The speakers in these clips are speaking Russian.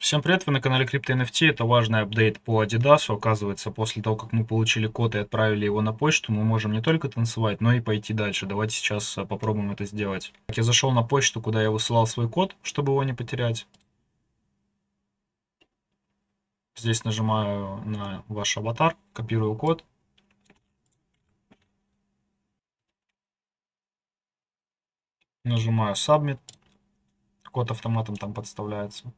Всем привет, вы на канале Крипто NFT. Это важный апдейт по Adidas. Оказывается, после того, как мы получили код и отправили его на почту, мы можем не только танцевать, но и пойти дальше. Давайте сейчас э, попробуем это сделать. я зашел на почту, куда я высылал свой код, чтобы его не потерять. Здесь нажимаю на ваш аватар, копирую код. Нажимаю Submit. Код автоматом там подставляется.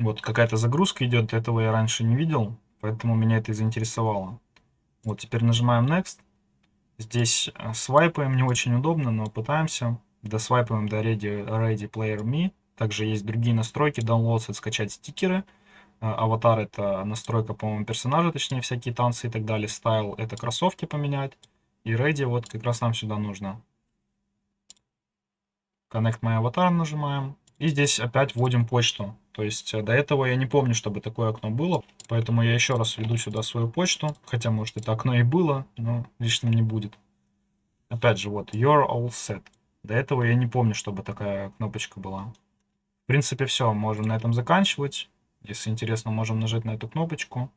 Вот какая-то загрузка идет, этого я раньше не видел, поэтому меня это и заинтересовало. Вот теперь нажимаем Next. Здесь э, свайпаем, не очень удобно, но пытаемся. Досвайпаем до Ready, Ready Player Me. Также есть другие настройки, download скачать стикеры. Аватар э, это настройка, по-моему, персонажа, точнее всякие танцы и так далее. Стайл это кроссовки поменять. И Ready вот как раз нам сюда нужно. Connect my аватар нажимаем. И здесь опять вводим почту. То есть э, до этого я не помню, чтобы такое окно было. Поэтому я еще раз введу сюда свою почту. Хотя, может, это окно и было, но лишним не будет. Опять же, вот, you're all set. До этого я не помню, чтобы такая кнопочка была. В принципе, все, можем на этом заканчивать. Если интересно, можем нажать на эту кнопочку.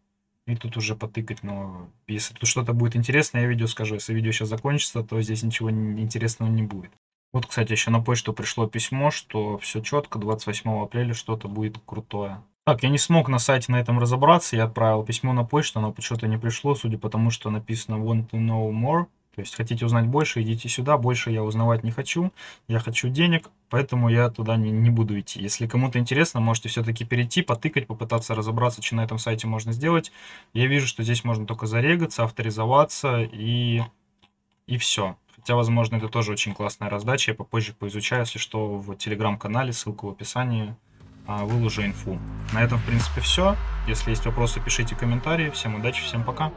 И тут уже потыкать, но если тут что-то будет интересное, я видео скажу. Если видео сейчас закончится, то здесь ничего интересного не будет. Вот, кстати, еще на почту пришло письмо, что все четко, 28 апреля что-то будет крутое. Так, я не смог на сайте на этом разобраться, я отправил письмо на почту, оно почему-то не пришло, судя по тому, что написано «want to know more», то есть хотите узнать больше, идите сюда, больше я узнавать не хочу, я хочу денег, поэтому я туда не, не буду идти. Если кому-то интересно, можете все-таки перейти, потыкать, попытаться разобраться, что на этом сайте можно сделать. Я вижу, что здесь можно только зарегаться, авторизоваться и, и все. Хотя, возможно, это тоже очень классная раздача. Я попозже поизучаю, если что, в телеграм-канале, ссылка в описании. А, выложу инфу. На этом, в принципе, все. Если есть вопросы, пишите комментарии. Всем удачи, всем пока.